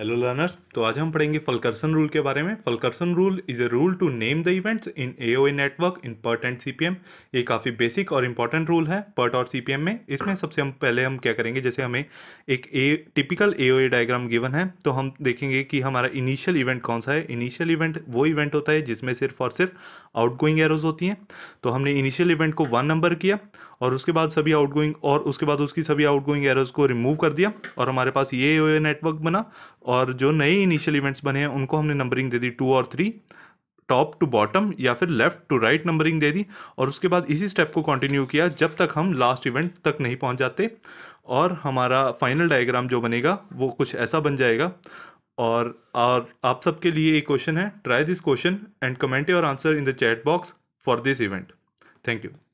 hello learners तो आज हम पढ़ेंगे फलकर्सन रूल के बारे में Fulkerson rule is a rule to name the events in AOA network in PERT and CPM ये काफ़ी बेसिक और इंपॉर्टेंट रूल है पर्ट और सीपीएम में इसमें सबसे हम पहले हम क्या करेंगे जैसे हमें एक a typical AOA diagram given है तो हम देखेंगे कि हमारा इनिशियल इवेंट कौन सा है इनिशियल इवेंट वो इवेंट होता है जिसमें सिर्फ और सिर्फ आउट गोइंग होती हैं तो हमने इनिशियल इवेंट को वन नंबर किया और उसके बाद सभी आउट गोइंग और उसके बाद उसकी सभी आउट गोइंग को रिमूव कर दिया और हमारे पास ये ए नेटवर्क बना और जो नए इनिशियल इवेंट्स बने हैं उनको हमने नंबरिंग दे दी टू और थ्री टॉप टू बॉटम या फिर लेफ्ट टू राइट नंबरिंग दे दी और उसके बाद इसी स्टेप को कंटिन्यू किया जब तक हम लास्ट इवेंट तक नहीं पहुंच जाते और हमारा फाइनल डायग्राम जो बनेगा वो कुछ ऐसा बन जाएगा और और आप सबके लिए एक क्वेश्चन है try this question and comment your answer in the chat box for this event thank you